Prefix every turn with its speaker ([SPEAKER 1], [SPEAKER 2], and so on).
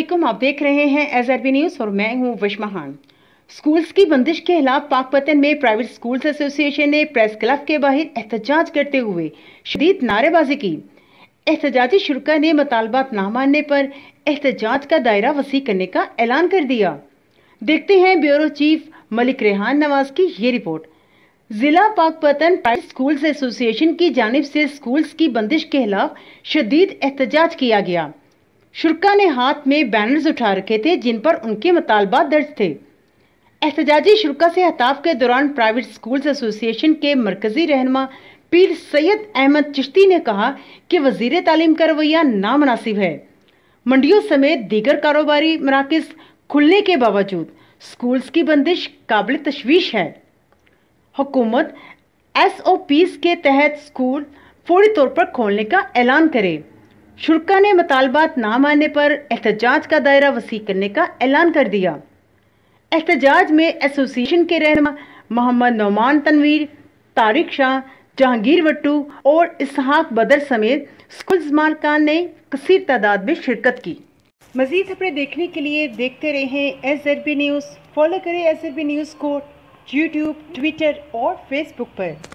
[SPEAKER 1] असलम आप देख रहे हैं एस आर बी न्यूज़ और मैं हूं विश्महान स्कूल्स की बंदिश के खिलाफ पाकपतन में प्राइवेट स्कूल्स एसोसिएशन ने प्रेस क्लब के बाहर एहतजाज करते हुए शदीद नारेबाजी की एहतजाजी शुरा ने मतालबात ना मानने पर एहतजाज का दायरा वसी करने का ऐलान कर दिया देखते हैं ब्यूरो चीफ मलिक रेहान नवाज की ये रिपोर्ट जिला पाकपतन प्राइवेट स्कूल्स एसोसिएशन की जानब से स्कूल्स की बंदिश के खिलाफ शदीद एहतजाज किया गया शुरका ने हाथ में बैनर्स उठा रखे थे जिन पर उनके मुतालबा दर्ज थे एहतजाजी शुरा से हताफ के दौरान प्राइवेट स्कूल्स एसोसिएशन के मरकजी रहनमा पीर सैयद अहमद चिश्ती ने कहा कि वजीर तालीम का रवैया नामनासिब है मंडियों समेत दीगर कारोबारी मराकज खुलने के बावजूद स्कूल्स की बंदिश काबिल तशवीश है हुकूमत एस ओ पीज के तहत स्कूल फौरी तौर पर खोलने का ऐलान करे शुल्का ने मुतालबात ना मानने पर एहतजाज का दायरा वसी करने का ऐलान कर दिया एहतजाज में एसोसिएशन के रहनमा मोहम्मद नौमान तनवीर तारिक शाह जहांगीर वट्टू और इसहाक बदर समेत स्कूल मालकान ने कसर तादाद में शिरकत की मज़ीद खबरें देखने के लिए देखते रहें एस बी न्यूज़ फॉलो करें एस बी न्यूज़ को यूट्यूब ट्विटर और फेसबुक पर